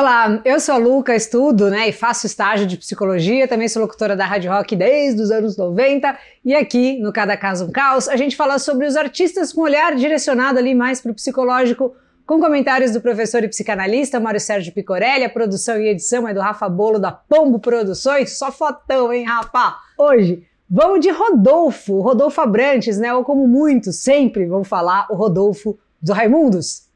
Olá, eu sou a Luca, estudo né, e faço estágio de psicologia, também sou locutora da Rádio Rock desde os anos 90 e aqui no Cada Caso um Caos a gente fala sobre os artistas com olhar direcionado ali mais para o psicológico, com comentários do professor e psicanalista Mário Sérgio Picorelli, a produção e edição é do Rafa Bolo da Pombo Produções, só fotão, hein, rapá? Hoje vamos de Rodolfo, Rodolfo Abrantes, né, ou como muitos sempre vão falar, o Rodolfo do Raimundos.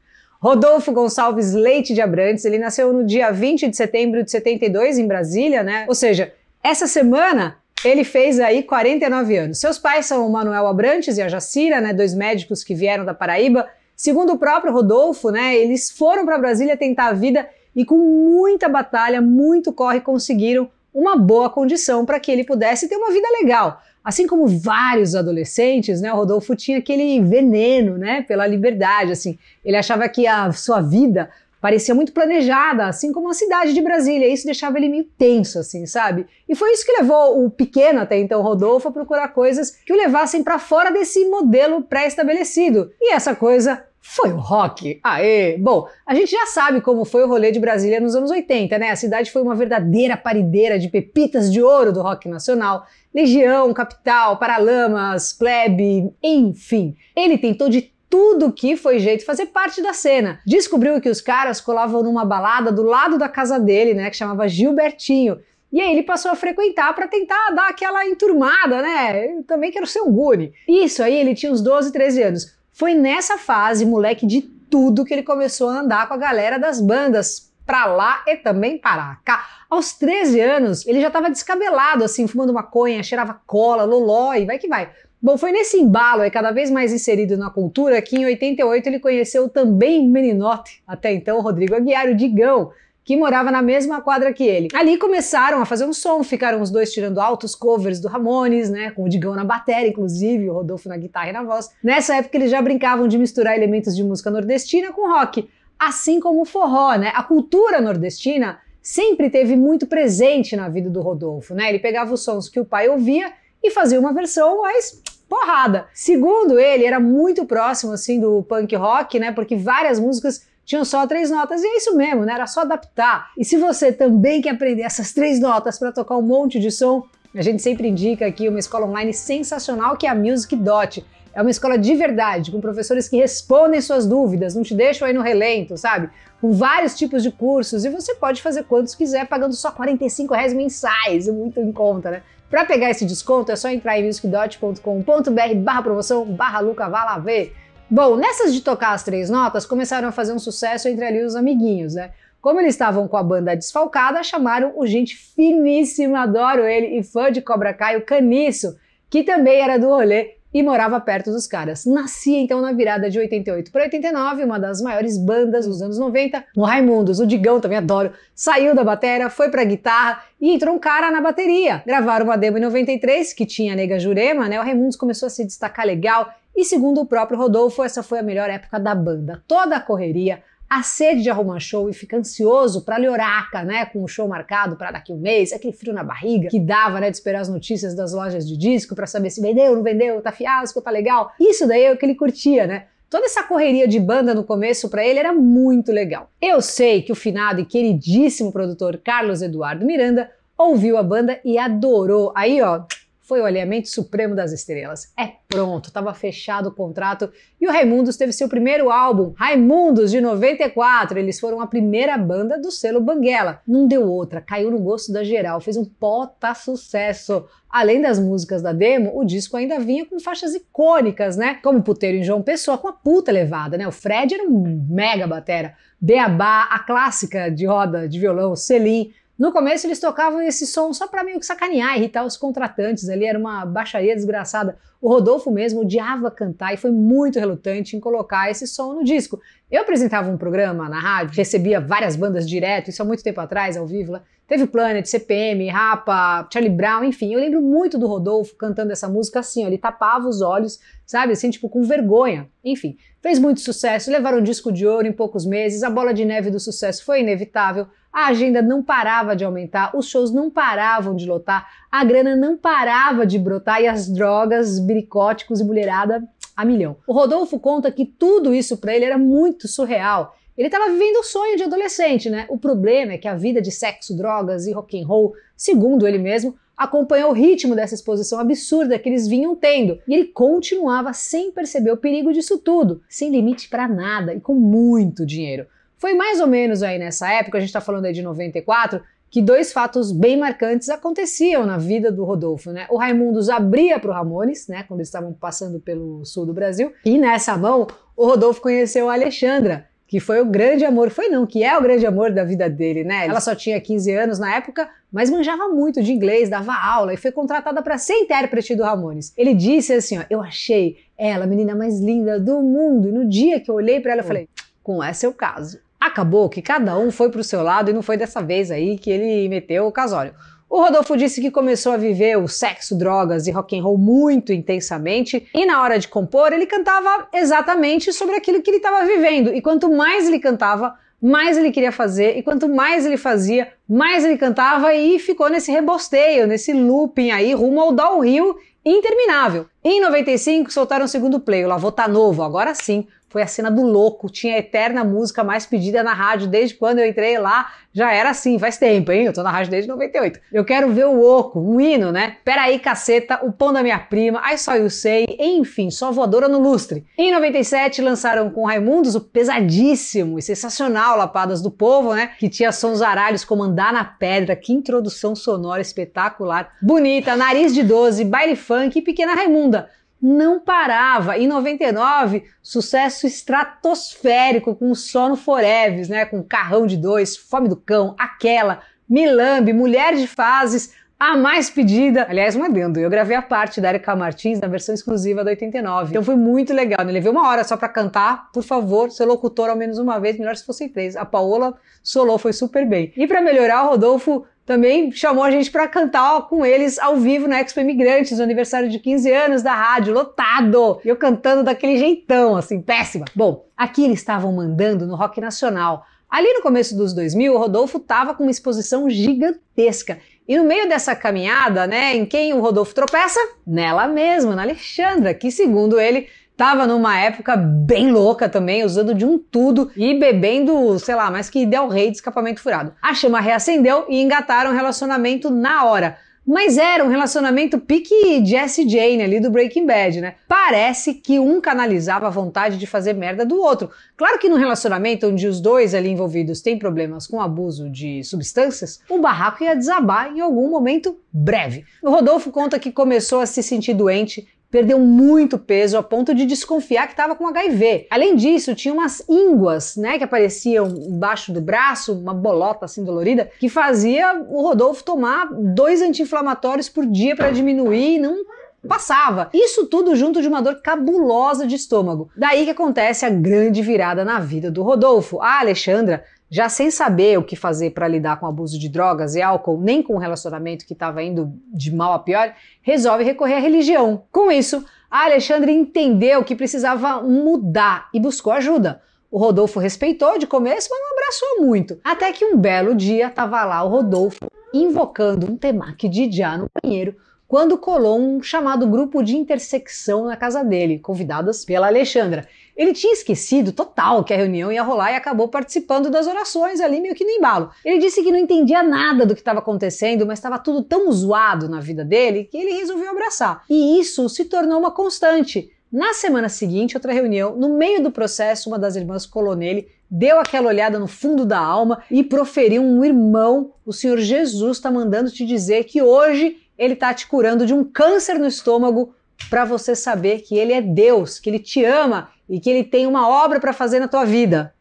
Rodolfo Gonçalves Leite de Abrantes, ele nasceu no dia 20 de setembro de 72 em Brasília, né? Ou seja, essa semana ele fez aí 49 anos. Seus pais são o Manuel Abrantes e a Jacira, né, dois médicos que vieram da Paraíba. Segundo o próprio Rodolfo, né, eles foram para Brasília tentar a vida e com muita batalha, muito corre conseguiram uma boa condição para que ele pudesse ter uma vida legal. Assim como vários adolescentes, né, o Rodolfo tinha aquele veneno, né, pela liberdade, assim. Ele achava que a sua vida parecia muito planejada, assim como a cidade de Brasília. Isso deixava ele meio tenso, assim, sabe? E foi isso que levou o pequeno, até então Rodolfo, a procurar coisas que o levassem para fora desse modelo pré-estabelecido. E essa coisa foi o rock? Aê! Bom, a gente já sabe como foi o rolê de Brasília nos anos 80, né? A cidade foi uma verdadeira parideira de pepitas de ouro do rock nacional. Legião, Capital, Paralamas, Plebe, enfim. Ele tentou de tudo que foi jeito fazer parte da cena. Descobriu que os caras colavam numa balada do lado da casa dele, né? Que chamava Gilbertinho. E aí ele passou a frequentar para tentar dar aquela enturmada, né? Eu também quero ser um guri. Isso aí, ele tinha uns 12, 13 anos. Foi nessa fase, moleque de tudo, que ele começou a andar com a galera das bandas, pra lá e também para cá. Aos 13 anos, ele já estava descabelado, assim, fumando maconha, cheirava cola, loló e vai que vai. Bom, foi nesse embalo, é cada vez mais inserido na cultura, que em 88 ele conheceu também Meninote, até então Rodrigo Aguiar, o Digão, que morava na mesma quadra que ele. Ali começaram a fazer um som, ficaram os dois tirando altos covers do Ramones, né? Com o Digão na bateria, inclusive, o Rodolfo na guitarra e na voz. Nessa época eles já brincavam de misturar elementos de música nordestina com rock, assim como o forró, né? A cultura nordestina sempre teve muito presente na vida do Rodolfo, né? Ele pegava os sons que o pai ouvia e fazia uma versão mais porrada. Segundo ele, era muito próximo assim do punk rock, né? Porque várias músicas tinham só três notas e é isso mesmo, né? Era só adaptar. E se você também quer aprender essas três notas para tocar um monte de som, a gente sempre indica aqui uma escola online sensacional que é a Music Dot. É uma escola de verdade, com professores que respondem suas dúvidas, não te deixam aí no relento, sabe? Com vários tipos de cursos e você pode fazer quantos quiser pagando só R$ reais mensais, é muito em conta, né? Para pegar esse desconto é só entrar em musicdot.com.br barra promoção barra Luca ver. Bom, nessas de tocar as três notas, começaram a fazer um sucesso entre ali os amiguinhos, né? Como eles estavam com a banda desfalcada, chamaram o gente finíssima, adoro ele, e fã de Cobra Kai, o Caniço, que também era do rolê e morava perto dos caras. Nascia então na virada de 88 para 89, uma das maiores bandas dos anos 90. O Raimundos, o Digão também adoro, saiu da bateria foi pra guitarra e entrou um cara na bateria. Gravaram uma demo em 93, que tinha a Nega Jurema, né? O Raimundos começou a se destacar legal e segundo o próprio Rodolfo, essa foi a melhor época da banda. Toda a correria, a sede de arrumar show e fica ansioso para Lioraca, né, com o show marcado para daqui um mês, aquele frio na barriga que dava, né, de esperar as notícias das lojas de disco para saber se vendeu, não vendeu, tá fiasco, tá legal. Isso daí é o que ele curtia, né? Toda essa correria de banda no começo para ele era muito legal. Eu sei que o finado e queridíssimo produtor Carlos Eduardo Miranda ouviu a banda e adorou. Aí, ó, foi o alinhamento supremo das estrelas. É pronto, estava fechado o contrato e o Raimundos teve seu primeiro álbum, Raimundos, de 94. Eles foram a primeira banda do selo Banguela. Não deu outra, caiu no gosto da geral, fez um pota sucesso. Além das músicas da demo, o disco ainda vinha com faixas icônicas, né? Como Puteiro em João Pessoa, com a puta levada, né? O Fred era um mega batera. Beabá, a clássica de roda de violão, Selim. No começo eles tocavam esse som só para meio que sacanear, irritar os contratantes ali, era uma baixaria desgraçada. O Rodolfo mesmo odiava cantar e foi muito relutante em colocar esse som no disco. Eu apresentava um programa na rádio, recebia várias bandas direto, isso há muito tempo atrás, ao vivo lá. Teve Planet, CPM, Rapa, Charlie Brown, enfim. Eu lembro muito do Rodolfo cantando essa música assim, ó, ele tapava os olhos, sabe, assim, tipo, com vergonha. Enfim, fez muito sucesso, levaram um disco de ouro em poucos meses, a bola de neve do sucesso foi inevitável a agenda não parava de aumentar, os shows não paravam de lotar, a grana não parava de brotar e as drogas, bricóticos e mulherada a milhão. O Rodolfo conta que tudo isso para ele era muito surreal. Ele estava vivendo o sonho de adolescente, né? O problema é que a vida de sexo, drogas e rock and roll, segundo ele mesmo, acompanhou o ritmo dessa exposição absurda que eles vinham tendo, e ele continuava sem perceber o perigo disso tudo, sem limite para nada e com muito dinheiro. Foi mais ou menos aí nessa época, a gente está falando aí de 94, que dois fatos bem marcantes aconteciam na vida do Rodolfo, né? O Raimundos abria para o Ramones, né, quando eles estavam passando pelo sul do Brasil, e nessa mão o Rodolfo conheceu a Alexandra, que foi o grande amor, foi não, que é o grande amor da vida dele, né? Ela só tinha 15 anos na época, mas manjava muito de inglês, dava aula e foi contratada para ser intérprete do Ramones. Ele disse assim, ó, eu achei ela a menina mais linda do mundo, e no dia que eu olhei para ela, eu falei, com essa é o caso. Acabou que cada um foi para o seu lado e não foi dessa vez aí que ele meteu o casório. O Rodolfo disse que começou a viver o sexo, drogas e rock and roll muito intensamente, e na hora de compor ele cantava exatamente sobre aquilo que ele estava vivendo, e quanto mais ele cantava, mais ele queria fazer, e quanto mais ele fazia, mais ele cantava e ficou nesse rebosteio, nesse looping aí rumo ao downhill interminável. Em 95 soltaram o segundo play, o Lavô tá novo, agora sim, foi a cena do louco. Tinha a eterna música mais pedida na rádio desde quando eu entrei lá. Já era assim, faz tempo, hein? Eu tô na rádio desde 98. Eu quero ver o Oco, o hino, né? Peraí, caceta, o pão da minha prima, I só eu sei, enfim, só voadora no lustre. Em 97 lançaram com Raimundos o pesadíssimo e sensacional Lapadas do Povo, né? Que tinha sons aralhos como Andar na Pedra, que introdução sonora espetacular, bonita, Nariz de 12, Baile Funk e Pequena Raimunda não parava. Em 99, sucesso estratosférico com Sono Foreves, né? Com Carrão de Dois, Fome do Cão, Aquela, Milambe, Mulher de Fases, a mais pedida. Aliás, um adendo, eu gravei a parte da Erika Martins na versão exclusiva da 89. Então foi muito legal, né? Levei uma hora só para cantar. Por favor, seu locutor ao menos uma vez, melhor se fossem três. A Paola solou, foi super bem. E para melhorar, o Rodolfo também chamou a gente para cantar com eles ao vivo na Expo Imigrantes, no aniversário de 15 anos da rádio, lotado. eu cantando daquele jeitão, assim, péssima. Bom, aqui eles estavam mandando no rock nacional. Ali no começo dos 2000, o Rodolfo estava com uma exposição gigantesca. E no meio dessa caminhada, né, em quem o Rodolfo tropeça? Nela mesma, na Alexandra, que segundo ele Tava numa época bem louca também, usando de um tudo e bebendo, sei lá, mais que Del Rey de escapamento furado. A chama reacendeu e engataram o relacionamento na hora. Mas era um relacionamento pique Jesse Jane ali do Breaking Bad, né? Parece que um canalizava a vontade de fazer merda do outro. Claro que num relacionamento onde os dois ali envolvidos têm problemas com abuso de substâncias, o barraco ia desabar em algum momento breve. O Rodolfo conta que começou a se sentir doente perdeu muito peso a ponto de desconfiar que estava com HIV. Além disso, tinha umas ínguas, né, que apareciam embaixo do braço, uma bolota assim dolorida, que fazia o Rodolfo tomar dois anti-inflamatórios por dia para diminuir, não passava. Isso tudo junto de uma dor cabulosa de estômago. Daí que acontece a grande virada na vida do Rodolfo. A ah, Alexandra já sem saber o que fazer para lidar com abuso de drogas e álcool, nem com o relacionamento que estava indo de mal a pior, resolve recorrer à religião. Com isso, Alexandre entendeu que precisava mudar e buscou ajuda. O Rodolfo respeitou de começo, mas não abraçou muito. Até que um belo dia estava lá o Rodolfo invocando um temaki de já no banheiro quando colou um chamado grupo de intersecção na casa dele, convidadas pela Alexandra. Ele tinha esquecido total que a reunião ia rolar e acabou participando das orações ali meio que no embalo. Ele disse que não entendia nada do que estava acontecendo, mas estava tudo tão zoado na vida dele que ele resolveu abraçar. E isso se tornou uma constante. Na semana seguinte, outra reunião, no meio do processo, uma das irmãs colou nele, deu aquela olhada no fundo da alma e proferiu um irmão, o Senhor Jesus está mandando te dizer que hoje ele está te curando de um câncer no estômago para você saber que Ele é Deus, que Ele te ama e que Ele tem uma obra para fazer na tua vida.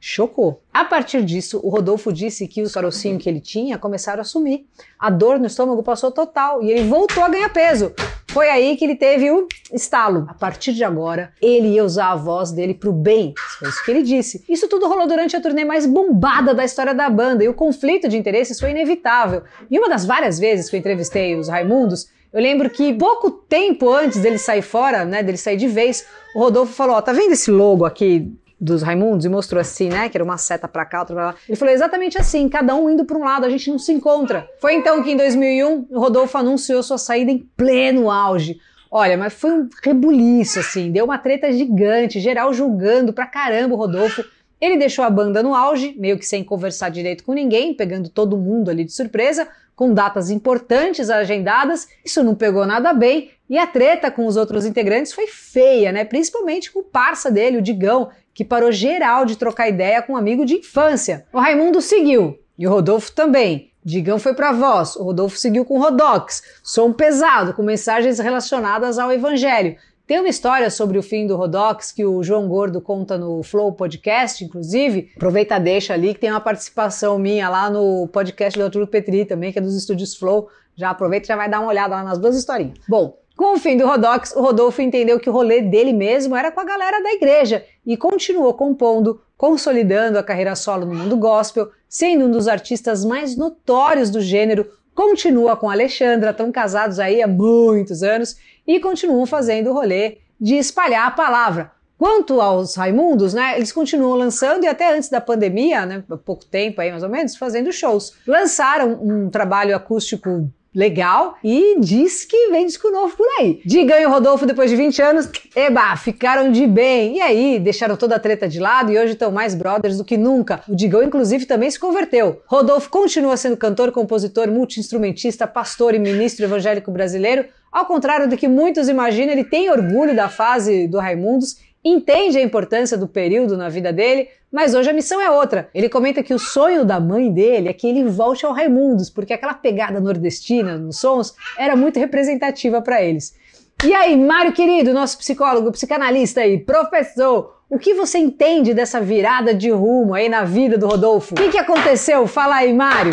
Chocou. A partir disso, o Rodolfo disse que os carocinhos que ele tinha começaram a sumir. A dor no estômago passou total e ele voltou a ganhar peso. Foi aí que ele teve o estalo. A partir de agora, ele ia usar a voz dele pro bem. Foi isso que ele disse. Isso tudo rolou durante a turnê mais bombada da história da banda e o conflito de interesses foi inevitável. E uma das várias vezes que eu entrevistei os Raimundos, eu lembro que pouco tempo antes dele sair fora, né, dele sair de vez, o Rodolfo falou: Ó, tá vendo esse logo aqui dos Raimundos e mostrou assim, né? Que era uma seta para cá, outra pra lá. Ele falou exatamente assim, cada um indo para um lado, a gente não se encontra. Foi então que em 2001 o Rodolfo anunciou sua saída em pleno auge. Olha, mas foi um rebuliço assim, deu uma treta gigante, geral julgando pra caramba o Rodolfo. Ele deixou a banda no auge, meio que sem conversar direito com ninguém, pegando todo mundo ali de surpresa, com datas importantes agendadas. Isso não pegou nada bem e a treta com os outros integrantes foi feia, né? Principalmente com o parça dele, o Digão, que parou geral de trocar ideia com um amigo de infância. O Raimundo seguiu e o Rodolfo também. Digão foi para voz, o Rodolfo seguiu com Rodox, som pesado, com mensagens relacionadas ao evangelho. Tem uma história sobre o fim do Rodox que o João Gordo conta no Flow Podcast, inclusive. Aproveita, deixa ali que tem uma participação minha lá no podcast do Arturo Petri também, que é dos estúdios Flow. Já aproveita e já vai dar uma olhada lá nas duas historinhas. Bom, com o fim do Rodox, o Rodolfo entendeu que o rolê dele mesmo era com a galera da igreja e continuou compondo, consolidando a carreira solo no mundo gospel, sendo um dos artistas mais notórios do gênero, continua com a Alexandra, estão casados aí há muitos anos e continuam fazendo o rolê de espalhar a palavra. Quanto aos Raimundos, né, eles continuam lançando e até antes da pandemia, né, pouco tempo aí mais ou menos, fazendo shows. Lançaram um trabalho acústico legal e diz que vem disco novo por aí. Digão e Rodolfo, depois de 20 anos, eba, ficaram de bem. E aí, deixaram toda a treta de lado e hoje estão mais brothers do que nunca. O Digão, inclusive, também se converteu. Rodolfo continua sendo cantor, compositor, multiinstrumentista, pastor e ministro evangélico brasileiro. Ao contrário do que muitos imaginam, ele tem orgulho da fase do Raimundos entende a importância do período na vida dele, mas hoje a missão é outra. Ele comenta que o sonho da mãe dele é que ele volte ao Raimundos, porque aquela pegada nordestina nos sons era muito representativa para eles. E aí, Mário querido, nosso psicólogo, psicanalista e professor, o que você entende dessa virada de rumo aí na vida do Rodolfo? O que, que aconteceu? Fala aí, Mário.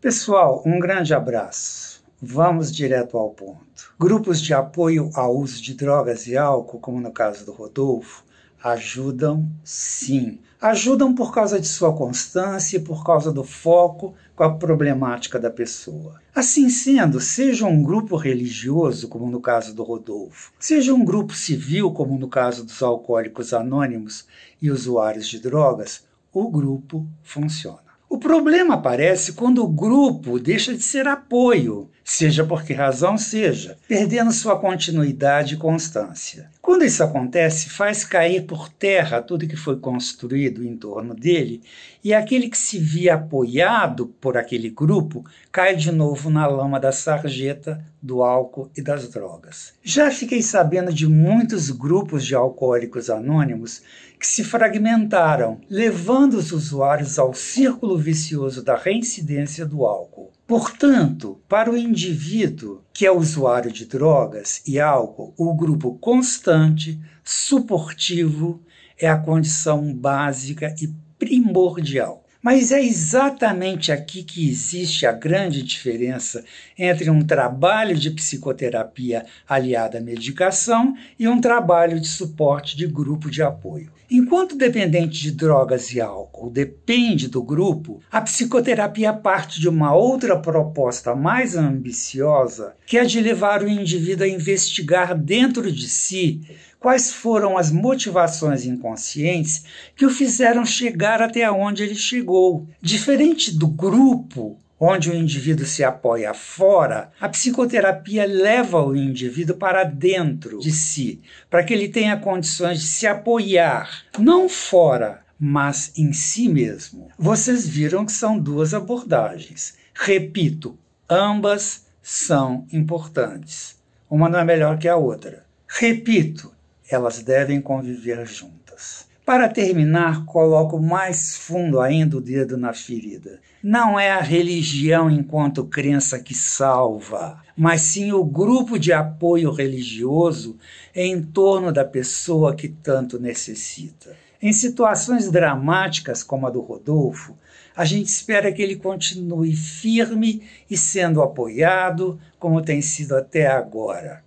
Pessoal, um grande abraço. Vamos direto ao ponto. Grupos de apoio ao uso de drogas e álcool, como no caso do Rodolfo, ajudam sim. Ajudam por causa de sua constância e por causa do foco com a problemática da pessoa. Assim sendo, seja um grupo religioso, como no caso do Rodolfo, seja um grupo civil, como no caso dos alcoólicos anônimos e usuários de drogas, o grupo funciona. O problema aparece quando o grupo deixa de ser apoio seja por que razão seja, perdendo sua continuidade e constância. Quando isso acontece, faz cair por terra tudo que foi construído em torno dele, e aquele que se via apoiado por aquele grupo cai de novo na lama da sarjeta, do álcool e das drogas. Já fiquei sabendo de muitos grupos de alcoólicos anônimos que se fragmentaram, levando os usuários ao círculo vicioso da reincidência do álcool. Portanto, para o indivíduo que é usuário de drogas e álcool, o grupo constante, suportivo, é a condição básica e primordial. Mas é exatamente aqui que existe a grande diferença entre um trabalho de psicoterapia aliada à medicação e um trabalho de suporte de grupo de apoio. Enquanto dependente de drogas e álcool depende do grupo, a psicoterapia parte de uma outra proposta mais ambiciosa, que é de levar o indivíduo a investigar dentro de si quais foram as motivações inconscientes que o fizeram chegar até onde ele chegou. Diferente do grupo, onde o indivíduo se apoia fora, a psicoterapia leva o indivíduo para dentro de si, para que ele tenha condições de se apoiar, não fora, mas em si mesmo. Vocês viram que são duas abordagens. Repito, ambas são importantes. Uma não é melhor que a outra. Repito, elas devem conviver juntas. Para terminar, coloco mais fundo ainda o dedo na ferida. Não é a religião enquanto crença que salva, mas sim o grupo de apoio religioso em torno da pessoa que tanto necessita. Em situações dramáticas como a do Rodolfo, a gente espera que ele continue firme e sendo apoiado, como tem sido até agora.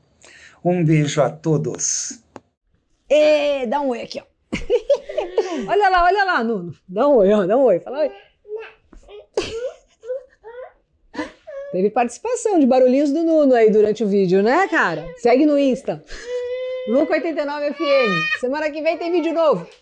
Um beijo a todos. E dá um oi aqui, ó. Olha lá, olha lá, Nuno. Dá um oi, ó, dá um oi. Fala oi. Teve participação de barulhinhos do Nuno aí durante o vídeo, né, cara? Segue no Insta. Luca89FM. Semana que vem tem vídeo novo.